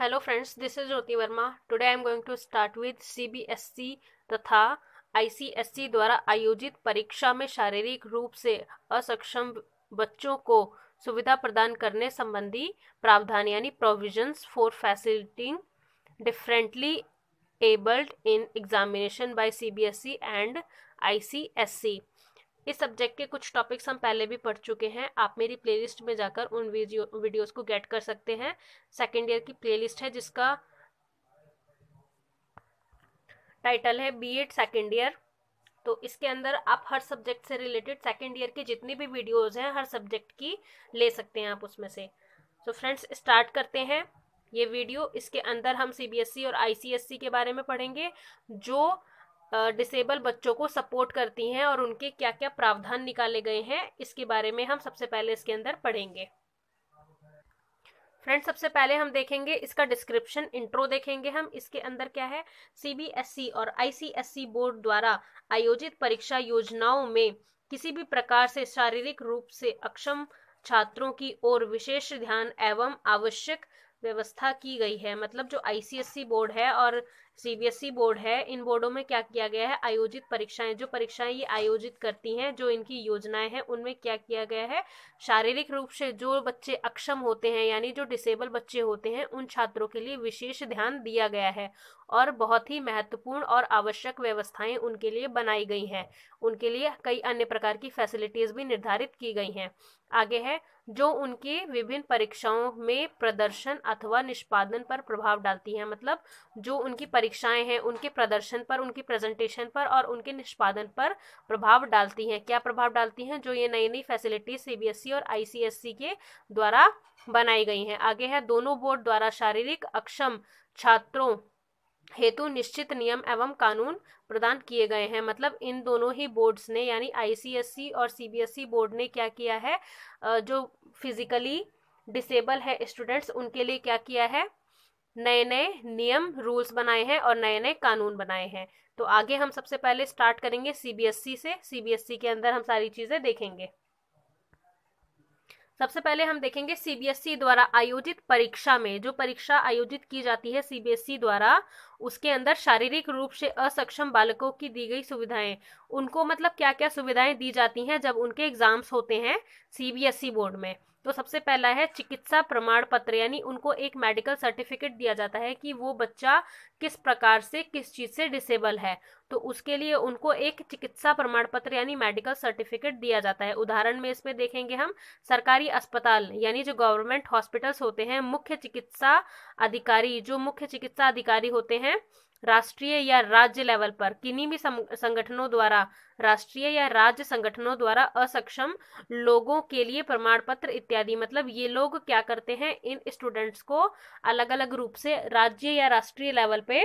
hello friends this is Jyoti Verma today I am going to start with CBSE तथा ICSE e द्वारा आयोजित परीक्षा में शारीरिक रूप से असक्षम बच्चों को सुविधा प्रदान करने संबंधी प्रावधान यानी provisions for facilitating differently abled in examination by CBSE and ICSE इस सब्जेक्ट के कुछ टॉपिक्स हम पहले भी पढ़ चुके हैं आप मेरी प्लेलिस्ट में जाकर उन वीडियो वीडियोस को गेट कर सकते हैं सेकेंड ईयर की प्लेलिस्ट है जिसका टाइटल है बी एड सेकेंड ईयर तो इसके अंदर आप हर सब्जेक्ट से रिलेटेड सेकेंड ईयर के जितनी भी वीडियोस हैं हर सब्जेक्ट की ले सकते हैं आप उसमें से तो फ्रेंड्स स्टार्ट करते हैं ये वीडियो इसके अंदर हम सीबीएसई e और आईसीएसई e के बारे में पढ़ेंगे जो डिसेबल बच्चों को सपोर्ट करती हैं और उनके क्या क्या प्रावधान निकाले गए हैं इसके बारे में हम सबसे पहले इसके अंदर पढ़ेंगे फ्रेंड सबसे पहले हम देखेंगे इसका डिस्क्रिप्शन इंट्रो देखेंगे हम इसके अंदर क्या है सीबीएसई e और आईसीएसई e बोर्ड द्वारा आयोजित परीक्षा योजनाओं में किसी भी प्रकार से शारीरिक रूप से अक्षम छात्रों की ओर विशेष ध्यान एवं आवश्यक व्यवस्था की गई है मतलब जो आईसीएसई e बोर्ड है और सीबीएसई e बोर्ड है इन बोर्डों में क्या किया गया है आयोजित परीक्षाएं जो परीक्षाएं ये आयोजित करती हैं जो इनकी योजनाएं हैं उनमें क्या किया गया है शारीरिक रूप से जो बच्चे अक्षम होते हैं यानी जो डिसेबल बच्चे होते हैं उन छात्रों के लिए विशेष ध्यान दिया गया है और बहुत ही महत्वपूर्ण और आवश्यक व्यवस्थाएं उनके लिए बनाई गई हैं उनके लिए कई अन्य प्रकार की फैसिलिटीज भी निर्धारित की गई हैं आगे है जो उनके विभिन्न परीक्षाओं में प्रदर्शन अथवा निष्पादन पर प्रभाव डालती है मतलब जो उनकी परीक्षा परीक्षाएं हैं उनके प्रदर्शन पर उनकी प्रेजेंटेशन पर और उनके निष्पादन पर प्रभाव डालती हैं क्या प्रभाव डालती हैं जो ये नई नई फैसिलिटी सीबीएसई और आईसीएसई e के द्वारा बनाई गई हैं आगे है दोनों बोर्ड द्वारा शारीरिक अक्षम छात्रों हेतु निश्चित नियम एवं कानून प्रदान किए गए हैं मतलब इन दोनों ही बोर्ड्स ने यानी आईसीएसई e और सीबीएसई बोर्ड e ने क्या किया है जो फिजिकली डिसेबल है स्टूडेंट्स उनके लिए क्या किया है नए नए नियम रूल्स बनाए हैं और नए नए कानून बनाए हैं तो आगे हम सबसे पहले स्टार्ट करेंगे सीबीएसई e से सीबीएसई e के अंदर हम सारी चीज़ें देखेंगे सबसे पहले हम देखेंगे सीबीएसई e द्वारा आयोजित परीक्षा में जो परीक्षा आयोजित की जाती है सीबीएसई द्वारा उसके अंदर शारीरिक रूप से असक्षम बालकों की दी गई सुविधाएं उनको मतलब क्या क्या सुविधाएं दी जाती हैं जब उनके एग्जाम्स होते हैं सीबीएसई बोर्ड में तो सबसे पहला है चिकित्सा प्रमाण पत्र यानी उनको एक मेडिकल सर्टिफिकेट दिया जाता है कि वो बच्चा किस प्रकार से किस चीज़ से डिसेबल है तो उसके लिए उनको एक चिकित्सा प्रमाण पत्र यानी मेडिकल सर्टिफिकेट दिया जाता है उदाहरण में इसमें देखेंगे हम सरकारी अस्पताल यानी जो गवर्नमेंट हॉस्पिटल्स होते हैं मुख्य चिकित्सा अधिकारी जो मुख्य चिकित्सा अधिकारी होते हैं हैं राष्ट्रीय या राज्य लेवल पर किन्हीं भी संगठनों द्वारा राष्ट्रीय या राज्य संगठनों द्वारा असक्षम लोगों के लिए प्रमाण पत्र इत्यादि मतलब ये लोग क्या करते हैं इन स्टूडेंट्स को अलग अलग रूप से राज्य या राष्ट्रीय लेवल पे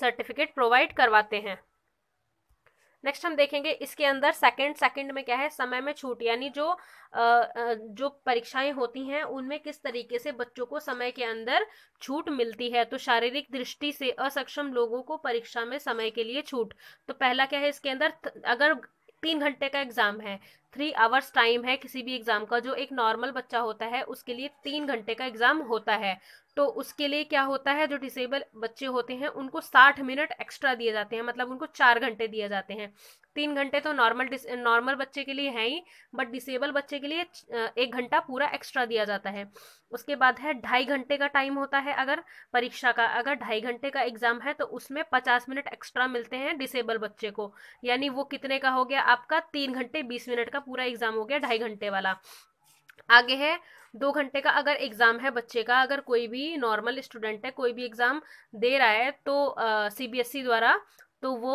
सर्टिफिकेट प्रोवाइड करवाते हैं नेक्स्ट हम देखेंगे इसके अंदर सेकंड सेकंड में क्या है समय में छूट यानी जो जो परीक्षाएं होती हैं उनमें किस तरीके से बच्चों को समय के अंदर छूट मिलती है तो शारीरिक दृष्टि से असक्षम लोगों को परीक्षा में समय के लिए छूट तो पहला क्या है इसके अंदर अगर तीन घंटे का एग्जाम है थ्री आवर्स टाइम है किसी भी एग्ज़ाम का जो एक नॉर्मल बच्चा होता है उसके लिए तीन घंटे का एग्ज़ाम होता है तो उसके लिए क्या होता है जो डिसेबल बच्चे होते हैं उनको साठ मिनट एक्स्ट्रा दिए जाते हैं मतलब उनको चार घंटे दिए जाते हैं तीन घंटे तो नॉर्मल नॉर्मल बच्चे के लिए है ही बट डिसेबल बच्चे के लिए एक घंटा पूरा एक्स्ट्रा दिया जाता है उसके बाद है ढाई घंटे का टाइम होता है अगर परीक्षा का अगर ढाई घंटे का एग्ज़ाम है तो उसमें पचास मिनट एक्स्ट्रा मिलते हैं डिसेबल बच्चे को यानी वो कितने का हो गया आपका तीन घंटे बीस मिनट का पूरा एग्ज़ाम हो गया ढाई घंटे वाला आगे है दो घंटे का अगर एग्ज़ाम है बच्चे का अगर कोई भी नॉर्मल स्टूडेंट है कोई भी एग्ज़ाम दे रहा है तो सी बी एस ई द्वारा तो वो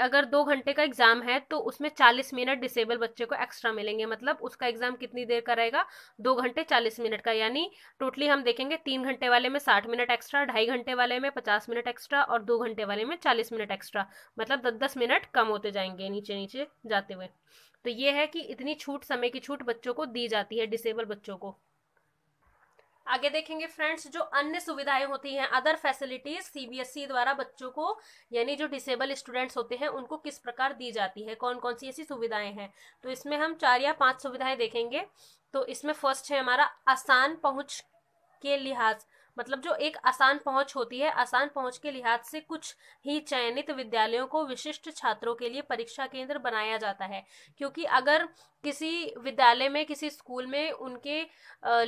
अगर दो घंटे का एग्ज़ाम है तो उसमें चालीस मिनट डिसेबल बच्चे को एक्स्ट्रा मिलेंगे मतलब उसका एग्ज़ाम कितनी देर का रहेगा दो घंटे चालीस मिनट का यानी टोटली हम देखेंगे तीन घंटे वाले में साठ मिनट एक्स्ट्रा ढाई घंटे वाले में पचास मिनट एक्स्ट्रा और दो घंटे वाले में चालीस मिनट एक्स्ट्रा मतलब दस दस मिनट कम होते जाएंगे नीचे नीचे जाते हुए तो ये है कि इतनी छूट समय की छूट बच्चों को दी जाती है डिसेबल बच्चों को आगे देखेंगे फ्रेंड्स जो अन्य सुविधाएं होती हैं अदर फैसिलिटीज सीबीएसई द्वारा बच्चों को यानी जो डिसेबल स्टूडेंट्स होते हैं उनको किस प्रकार दी जाती है कौन कौन सी ऐसी सुविधाएं हैं तो इसमें हम चार या पांच सुविधाएं देखेंगे तो इसमें फर्स्ट है हमारा आसान पहुंच के लिहाज मतलब जो एक आसान पहुंच होती है आसान पहुंच के लिहाज से कुछ ही चयनित विद्यालयों को विशिष्ट छात्रों के लिए परीक्षा केंद्र बनाया जाता है क्योंकि अगर किसी विद्यालय में किसी स्कूल में उनके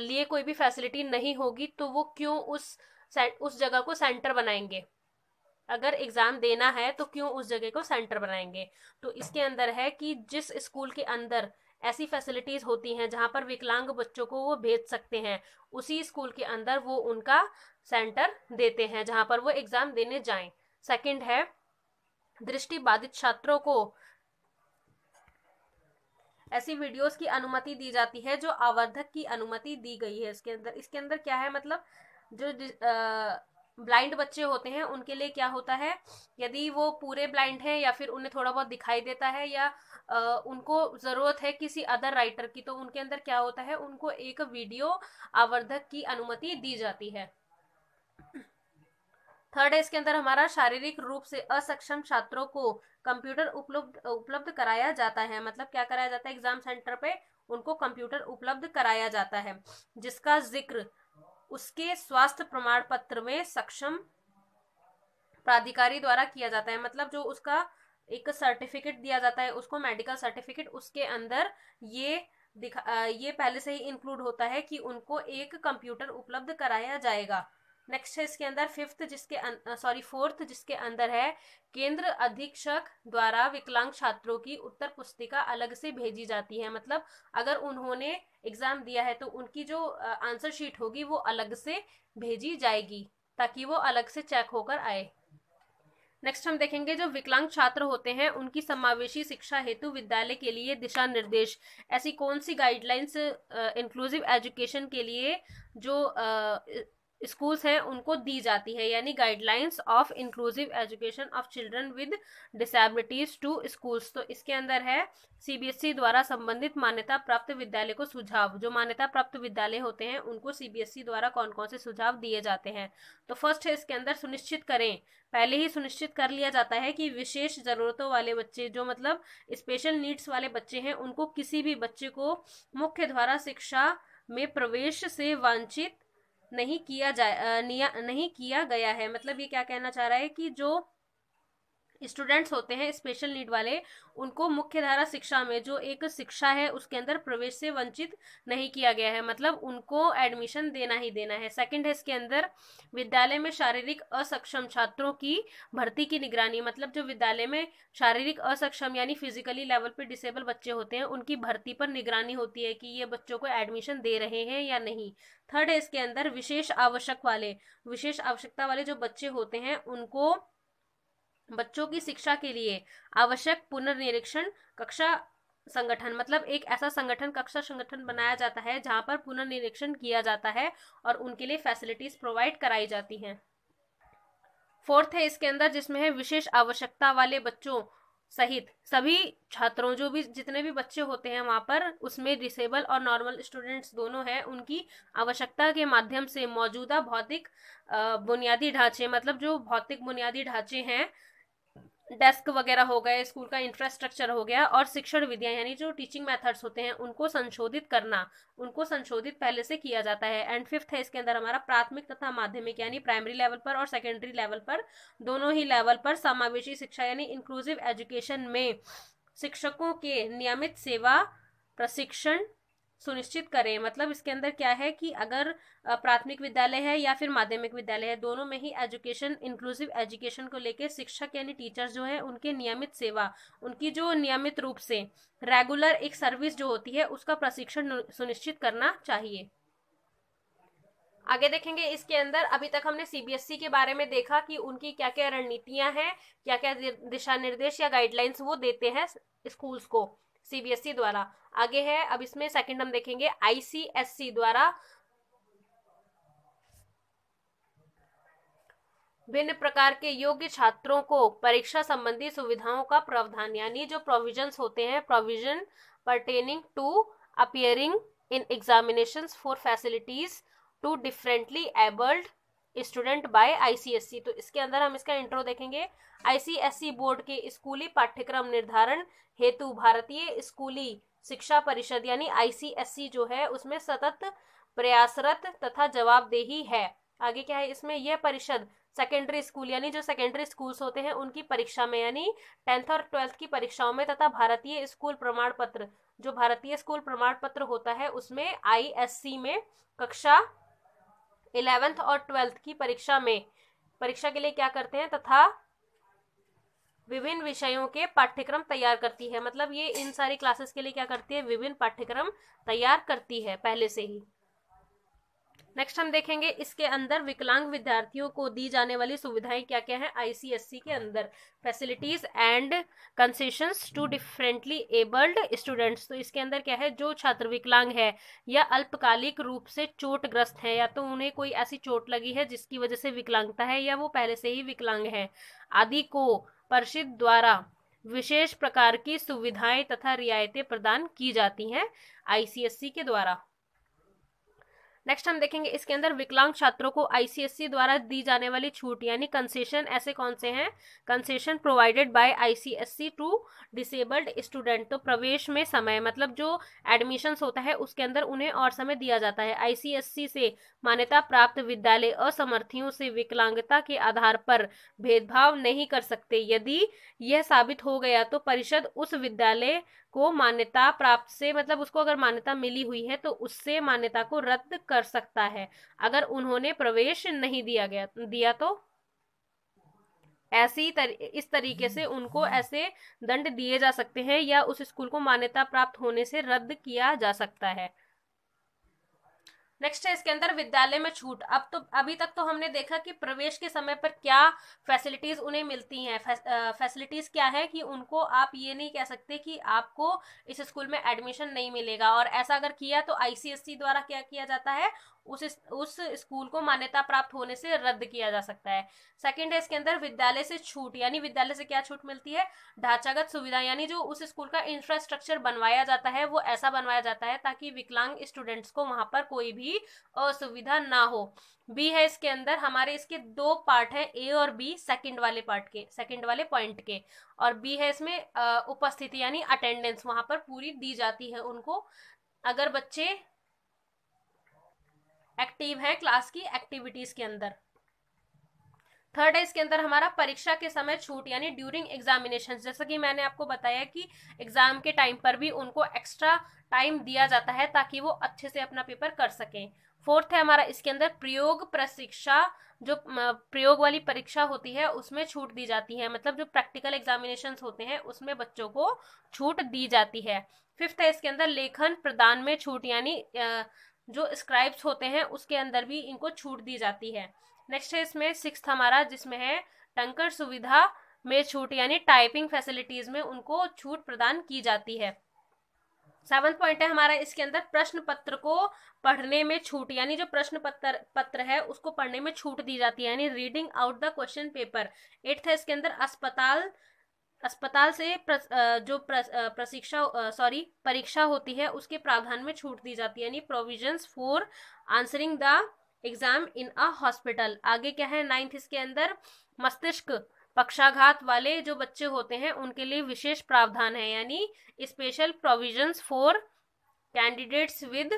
लिए कोई भी फैसिलिटी नहीं होगी तो वो क्यों उस उस जगह को सेंटर बनाएंगे अगर एग्ज़ाम देना है तो क्यों उस जगह को सेंटर बनाएंगे तो इसके अंदर है कि जिस स्कूल के अंदर ऐसी फैसिलिटीज़ होती हैं जहाँ पर विकलांग बच्चों को वो भेज सकते हैं उसी स्कूल के अंदर वो उनका सेंटर देते हैं जहाँ पर वो एग्ज़ाम देने जाएं सेकंड है दृष्टि बाधित छात्रों को ऐसी वीडियोस की अनुमति दी जाती है जो आवर्धक की अनुमति दी गई है इसके अंदर इसके अंदर क्या है मतलब जो ब्लाइंड बच्चे होते हैं उनके लिए क्या होता है यदि वो पूरे ब्लाइंड हैं या फिर उन्हें थोड़ा बहुत दिखाई देता है या उनको ज़रूरत है किसी अदर राइटर की तो उनके अंदर क्या होता है उनको एक वीडियो आवर्धक की अनुमति दी जाती है थर्ड है इसके अंदर हमारा शारीरिक रूप से असक्षम छात्रों को कंप्यूटर उपलब्ध उपलब्ध कराया जाता है मतलब क्या कराया जाता है एग्जाम सेंटर पे उनको कंप्यूटर उपलब्ध कराया जाता है जिसका जिक्र उसके स्वास्थ्य प्रमाण पत्र में सक्षम प्राधिकारी द्वारा किया जाता है मतलब जो उसका एक सर्टिफिकेट दिया जाता है उसको मेडिकल सर्टिफिकेट उसके अंदर ये दिखा ये पहले से ही इंक्लूड होता है कि उनको एक कंप्यूटर उपलब्ध कराया जाएगा नेक्स्ट है इसके अंदर फिफ्थ जिसके सॉरी अं, फोर्थ जिसके अंदर है केंद्र अधीक्षक द्वारा विकलांग छात्रों की उत्तर पुस्तिका अलग से भेजी जाती है मतलब अगर उन्होंने एग्जाम दिया है तो उनकी जो आंसर शीट होगी वो अलग से भेजी जाएगी ताकि वो अलग से चेक होकर आए नेक्स्ट हम देखेंगे जो विकलांग छात्र होते हैं उनकी समावेशी शिक्षा हेतु विद्यालय के लिए दिशा निर्देश ऐसी कौन सी गाइडलाइंस इंक्लूसिव एजुकेशन के लिए जो uh, स्कूल्स हैं उनको दी जाती है यानी guidelines of inclusive education of children with disabilities to schools तो इसके अंदर है सीबीएसई e द्वारा संबंधित मान्यता प्राप्त विद्यालय को सुझाव जो मान्यता प्राप्त विद्यालय होते हैं उनको सीबीएसई e द्वारा कौन कौन से सुझाव दिए जाते हैं तो फर्स्ट है इसके अंदर सुनिश्चित करें पहले ही सुनिश्चित कर लिया जाता है कि विशेष ज़रूरतों वाले बच्चे जो मतलब स्पेशल नीड्स वाले बच्चे हैं उनको किसी भी बच्चे को मुख्य द्वारा शिक्षा में प्रवेश से वांछित नहीं किया जा नहीं किया गया है मतलब ये क्या कहना चाह रहा है कि जो स्टूडेंट्स होते हैं स्पेशल नीड वाले उनको मुख्य धारा शिक्षा में जो एक शिक्षा है उसके अंदर प्रवेश से वंचित नहीं किया गया है मतलब उनको एडमिशन देना ही देना है सेकंड है इसके अंदर विद्यालय में शारीरिक असक्षम छात्रों की भर्ती की निगरानी मतलब जो विद्यालय में शारीरिक असक्षम यानी फिजिकली लेवल पर डिसेबल बच्चे होते हैं उनकी भर्ती पर निगरानी होती है कि ये बच्चों को एडमिशन दे रहे हैं या नहीं थर्ड है इसके अंदर विशेष आवश्यक वाले विशेष आवश्यकता वाले जो बच्चे होते हैं उनको बच्चों की शिक्षा के लिए आवश्यक पुनर्निरीक्षण कक्षा संगठन मतलब एक ऐसा संगठन कक्षा संगठन बनाया जाता है जहाँ पर पुनर्निरीक्षण किया जाता है और उनके लिए फैसिलिटीज प्रोवाइड कराई जाती हैं फोर्थ है इसके अंदर जिसमें है विशेष आवश्यकता वाले बच्चों सहित सभी छात्रों जो भी जितने भी बच्चे होते हैं वहां पर उसमें डिसेबल और नॉर्मल स्टूडेंट्स दोनों हैं उनकी आवश्यकता के माध्यम से मौजूदा भौतिक बुनियादी ढांचे मतलब जो भौतिक बुनियादी ढांचे हैं डेस्क वगैरह हो गए स्कूल का इंफ्रास्ट्रक्चर हो गया और शिक्षण विधियां यानी जो टीचिंग मेथड्स होते हैं उनको संशोधित करना उनको संशोधित पहले से किया जाता है एंड फिफ्थ है इसके अंदर हमारा प्राथमिक तथा माध्यमिक यानी प्राइमरी लेवल पर और सेकेंडरी लेवल पर दोनों ही लेवल पर समावेशी शिक्षा यानी इंक्लूसिव एजुकेशन में शिक्षकों के नियमित सेवा प्रशिक्षण सुनिश्चित करें मतलब इसके अंदर क्या है कि अगर प्राथमिक विद्यालय है या फिर माध्यमिक विद्यालय है दोनों में ही एजुकेशन इंक्लूसिव एजुकेशन को लेकर शिक्षक यानी टीचर जो है उनके नियमित सेवा उनकी जो नियमित रूप से रेगुलर एक सर्विस जो होती है उसका प्रशिक्षण सुनिश्चित करना चाहिए आगे देखेंगे इसके अंदर अभी तक हमने सीबीएसई e के बारे में देखा कि उनकी क्या क्या रणनीतियां हैं क्या क्या दिशा निर्देश या गाइडलाइंस वो देते हैं स्कूल्स को सीबीएसई e द्वारा आगे है अब इसमें सेकंड हम देखेंगे आईसीएससी e द्वारा भिन्न प्रकार के योग्य छात्रों को परीक्षा संबंधी सुविधाओं का प्रावधान यानी जो प्रोविजंस होते हैं provision pertaining to appearing in examination for facilities to differently abled student by ICSC तो इसके अंदर हम इसका इंट्रो देखेंगे आईसीएससी बोर्ड के स्कूली पाठ्यक्रम निर्धारण हेतु भारतीय स्कूली शिक्षा परिषद यानी आईसीएससी जो है उसमें सतत प्रयासरत तथा जवाबदेही है आगे क्या है इसमें यह परिषद सेकेंडरी स्कूल यानी जो सेकेंडरी स्कूल्स होते हैं उनकी परीक्षा में यानी टेंथ और ट्वेल्थ की परीक्षाओं में तथा भारतीय स्कूल प्रमाण पत्र जो भारतीय स्कूल प्रमाण पत्र होता है उसमें आईएससी में कक्षा इलेवेंथ और ट्वेल्थ की परीक्षा में परीक्षा के लिए क्या करते हैं तथा विभिन्न विषयों के पाठ्यक्रम तैयार करती है मतलब ये इन सारी क्लासेस के लिए क्या करती है विभिन्न पाठ्यक्रम तैयार करती है पहले से ही नेक्स्ट हम देखेंगे इसके अंदर विकलांग विद्यार्थियों को दी जाने वाली सुविधाएं क्या क्या हैं आईसीएससी के अंदर facilities and concessions to differently abled students तो इसके अंदर क्या है जो छात्र विकलांग है या अल्पकालिक रूप से चोटग्रस्त है या तो उन्हें कोई ऐसी चोट लगी है जिसकी वजह से विकलांगता है या वो पहले से ही विकलांग है आदि को परिषद द्वारा विशेष प्रकार की सुविधाएं तथा रियायतें प्रदान की जाती हैं आईसीएससी के द्वारा नेक्स्ट हम देखेंगे इसके अंदर विकलांग छात्रों को आईसीएससी द्वारा दी जाने वाली छूट यानी कंसेशन ऐसे कौन से हैं concession provided by ICSC to disabled student तो प्रवेश में समय मतलब जो एडमिशन होता है उसके अंदर उन्हें और समय दिया जाता है आईसीएससी से मान्यता प्राप्त विद्यालय असमर्थियों से विकलांगता के आधार पर भेदभाव नहीं कर सकते यदि यह साबित हो गया तो परिषद उस विद्यालय को मान्यता प्राप्त से मतलब उसको अगर मान्यता मिली हुई है तो उससे मान्यता को रद्द कर सकता है अगर उन्होंने प्रवेश नहीं दिया गया दिया तो ऐसी तर, इस तरीके से उनको ऐसे दंड दिए जा सकते हैं या उस स्कूल को मान्यता प्राप्त होने से रद्द किया जा सकता है नेक्स्ट है इसके अंदर विद्यालय में छूट अब तो अभी तक तो हमने देखा कि प्रवेश के समय पर क्या फैसिलिटीज उन्हें मिलती हैं फैसिलिटीज क्या है कि उनको आप ये नहीं कह सकते कि आपको इस स्कूल में एडमिशन नहीं मिलेगा और ऐसा अगर किया तो आईसीएससी द्वारा क्या किया जाता है उस उस स्कूल को मान्यता प्राप्त होने से रद्द किया जा सकता है सेकंड है इसके अंदर विद्यालय से छूट यानी विद्यालय से क्या छूट मिलती है ढांचागत सुविधा यानी जो उस स्कूल का इंफ्रास्ट्रक्चर बनवाया जाता है वो ऐसा बनवाया जाता है ताकि विकलांग स्टूडेंट्स को वहां पर कोई भी भी असुविधा ना हो बी है इसके अंदर हमारे इसके दो पार्ट हैं ए और बी सेकंड वाले पार्ट के सेकंड वाले पॉइंट के और बी है इसमें उपस्थिति यानी अटेंडेंस वहां पर पूरी दी जाती है उनको अगर बच्चे एक्टिव है क्लास की एक्टिविटीज के अंदर थर्ड है इसके अंदर हमारा परीक्षा के समय छूट यानी ड्यूरिंग एग्जामिनेशन जैसा कि मैंने आपको बताया कि एग्जाम के टाइम पर भी उनको एक्स्ट्रा टाइम दिया जाता है ताकि वो अच्छे से अपना पेपर कर सकें फोर्थ है हमारा इसके अंदर प्रयोग प्रशिक्षा जो प्रयोग वाली परीक्षा होती है उसमें छूट दी जाती है मतलब जो प्रैक्टिकल एग्जामिनेशन होते हैं उसमें बच्चों को छूट दी जाती है फिफ्थ है इसके अंदर लेखन प्रदान में छूट यानी जो स्क्राइब्स होते हैं उसके अंदर भी इनको छूट दी जाती है नेक्स्ट है इसमें सिक्स हमारा जिसमें है टंकर सुविधा में छूट यानी टाइपिंग फैसिलिटीज में उनको छूट प्रदान की जाती है सेवन्थ पॉइंट है हमारा इसके अंदर प्रश्न पत्र को पढ़ने में छूट यानी जो प्रश्न पत्र पत्र है उसको पढ़ने में छूट दी जाती है यानी reading out the question paper eighth है इसके अंदर अस्पताल अस्पताल से प्र, जो प्रशिक्षा सॉरी परीक्षा होती है उसके प्रावधान में छूट दी जाती है यानी provisions for answering the exam in a hospital आगे क्या है नाइन्थ इसके अंदर मस्तिष्क पक्षाघात वाले जो बच्चे होते हैं उनके लिए विशेष प्रावधान है यानी special provisions for candidates with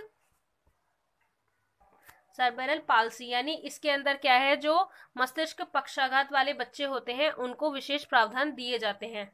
cerebral palsy यानी इसके अंदर क्या है जो मस्तिष्क पक्षाघात वाले बच्चे होते हैं उनको विशेष प्रावधान दिए जाते हैं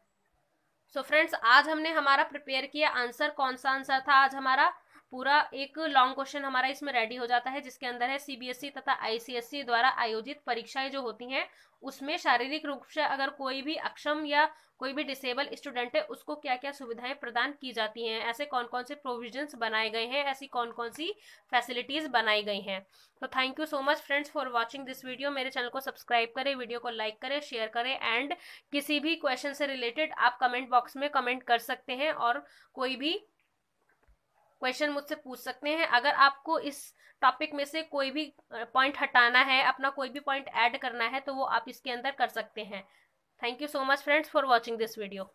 सो so फ्रेंड्स आज हमने हमारा प्रिपेयर किया आंसर कौन सा आंसर था आज हमारा पूरा एक लॉन्ग क्वेश्चन हमारा इसमें रेडी हो जाता है जिसके अंदर है सीबीएसई e तथा आईसीएसई e द्वारा आयोजित परीक्षाएं जो होती हैं उसमें शारीरिक रूप से अगर कोई भी अक्षम या कोई भी डिसेबल स्टूडेंट है उसको क्या क्या सुविधाएं प्रदान की जाती हैं ऐसे कौन कौन से प्रोविजन बनाए गए हैं ऐसी कौन कौन सी फैसिलिटीज बनाई गई हैं तो thank you so much friends for watching this video मेरे चैनल को सब्सक्राइब करें वीडियो को लाइक करें शेयर करें एंड किसी भी क्वेश्चन से रिलेटेड आप कमेंट बॉक्स में कमेंट कर सकते हैं और कोई भी क्वेश्चन मुझसे पूछ सकते हैं अगर आपको इस टॉपिक में से कोई भी पॉइंट हटाना है अपना कोई भी पॉइंट ऐड करना है तो वो आप इसके अंदर कर सकते हैं thank you so much friends for watching this video